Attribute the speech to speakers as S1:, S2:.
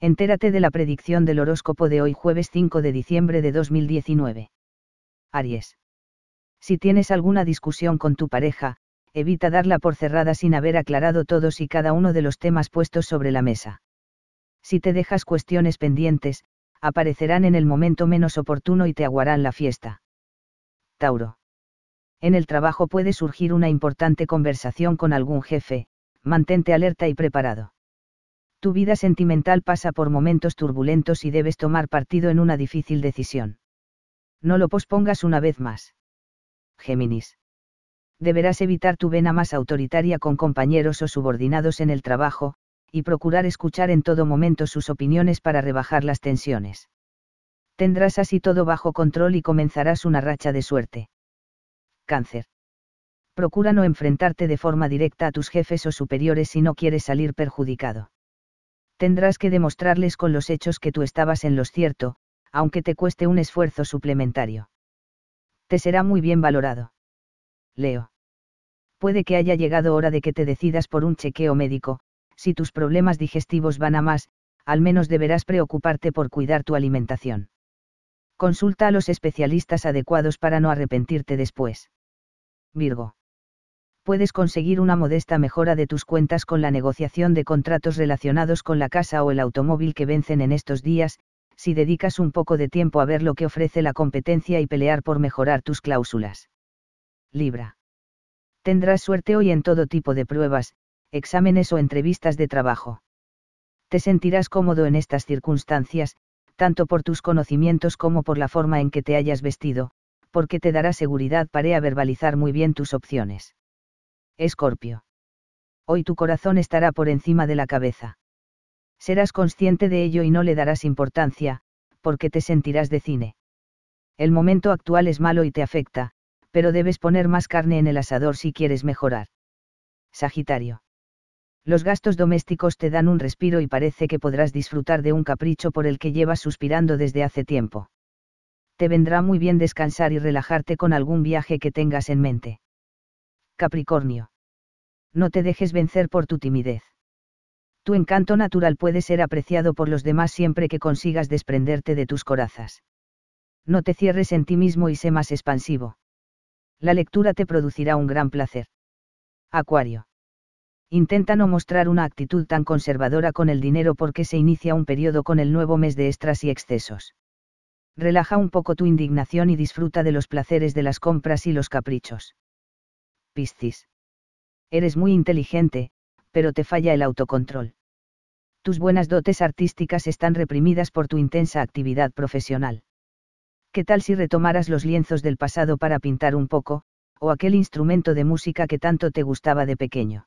S1: Entérate de la predicción del horóscopo de hoy jueves 5 de diciembre de 2019. Aries. Si tienes alguna discusión con tu pareja, evita darla por cerrada sin haber aclarado todos y cada uno de los temas puestos sobre la mesa. Si te dejas cuestiones pendientes, aparecerán en el momento menos oportuno y te aguarán la fiesta. Tauro. En el trabajo puede surgir una importante conversación con algún jefe, mantente alerta y preparado tu vida sentimental pasa por momentos turbulentos y debes tomar partido en una difícil decisión. No lo pospongas una vez más. Géminis. Deberás evitar tu vena más autoritaria con compañeros o subordinados en el trabajo, y procurar escuchar en todo momento sus opiniones para rebajar las tensiones. Tendrás así todo bajo control y comenzarás una racha de suerte. Cáncer. Procura no enfrentarte de forma directa a tus jefes o superiores si no quieres salir perjudicado tendrás que demostrarles con los hechos que tú estabas en lo cierto, aunque te cueste un esfuerzo suplementario. Te será muy bien valorado. Leo. Puede que haya llegado hora de que te decidas por un chequeo médico, si tus problemas digestivos van a más, al menos deberás preocuparte por cuidar tu alimentación. Consulta a los especialistas adecuados para no arrepentirte después. Virgo puedes conseguir una modesta mejora de tus cuentas con la negociación de contratos relacionados con la casa o el automóvil que vencen en estos días, si dedicas un poco de tiempo a ver lo que ofrece la competencia y pelear por mejorar tus cláusulas. Libra. Tendrás suerte hoy en todo tipo de pruebas, exámenes o entrevistas de trabajo. Te sentirás cómodo en estas circunstancias, tanto por tus conocimientos como por la forma en que te hayas vestido, porque te dará seguridad para verbalizar muy bien tus opciones. Escorpio. Hoy tu corazón estará por encima de la cabeza. Serás consciente de ello y no le darás importancia, porque te sentirás de cine. El momento actual es malo y te afecta, pero debes poner más carne en el asador si quieres mejorar. Sagitario. Los gastos domésticos te dan un respiro y parece que podrás disfrutar de un capricho por el que llevas suspirando desde hace tiempo. Te vendrá muy bien descansar y relajarte con algún viaje que tengas en mente. Capricornio. No te dejes vencer por tu timidez. Tu encanto natural puede ser apreciado por los demás siempre que consigas desprenderte de tus corazas. No te cierres en ti mismo y sé más expansivo. La lectura te producirá un gran placer. Acuario. Intenta no mostrar una actitud tan conservadora con el dinero porque se inicia un periodo con el nuevo mes de extras y excesos. Relaja un poco tu indignación y disfruta de los placeres de las compras y los caprichos. Piscis. Eres muy inteligente, pero te falla el autocontrol. Tus buenas dotes artísticas están reprimidas por tu intensa actividad profesional. ¿Qué tal si retomaras los lienzos del pasado para pintar un poco, o aquel instrumento de música que tanto te gustaba de pequeño?